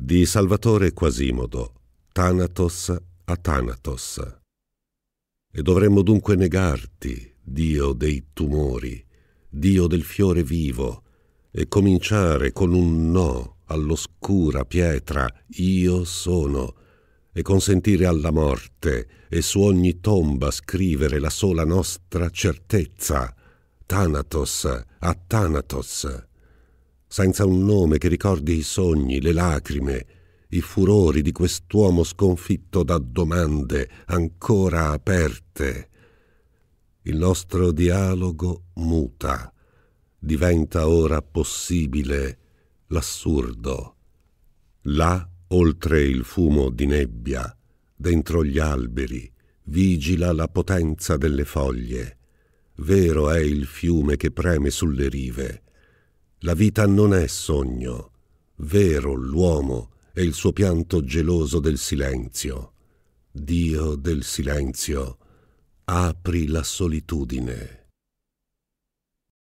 di Salvatore Quasimodo, Thanatos a Thanatos. E dovremmo dunque negarti, Dio dei tumori, Dio del fiore vivo, e cominciare con un no all'oscura pietra io sono, e consentire alla morte e su ogni tomba scrivere la sola nostra certezza, Thanatos a Thanatos senza un nome che ricordi i sogni, le lacrime, i furori di quest'uomo sconfitto da domande ancora aperte. Il nostro dialogo muta, diventa ora possibile l'assurdo. Là, oltre il fumo di nebbia, dentro gli alberi, vigila la potenza delle foglie. Vero è il fiume che preme sulle rive, la vita non è sogno, vero l'uomo e il suo pianto geloso del silenzio. Dio del silenzio, apri la solitudine.